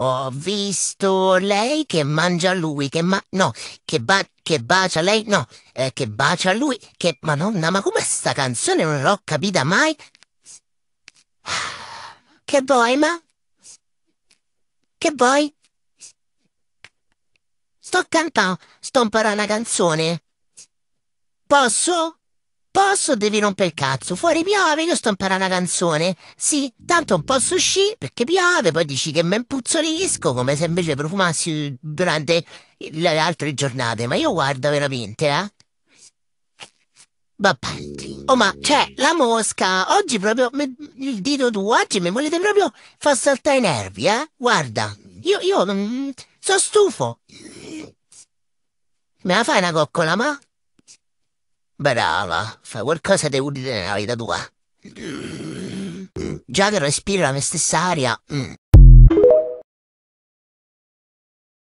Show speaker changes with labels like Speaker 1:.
Speaker 1: Ho visto lei che mangia lui, che ma... no, che, ba... che bacia lei, no, eh, che bacia lui, che... Madonna, ma com'è sta canzone? Non l'ho capita mai. Che vuoi, ma? Che vuoi? Sto cantando, sto imparando una canzone. Posso? Posso devi rompere il cazzo? Fuori piove, io sto imparando una canzone. Sì, tanto un po' sushi perché piove, poi dici che me impuzzolisco come se invece profumassi durante le altre giornate. Ma io guardo veramente, eh? Vabbè. Oh ma, cioè, la mosca, oggi proprio, me, il dito tu, oggi mi volete proprio far saltare i nervi, eh? Guarda, io, io, mm, sono stufo. Me la fai una coccola, ma? Brava, fa qualcosa di vita tua. Già che respiri la mia stessa aria, mm.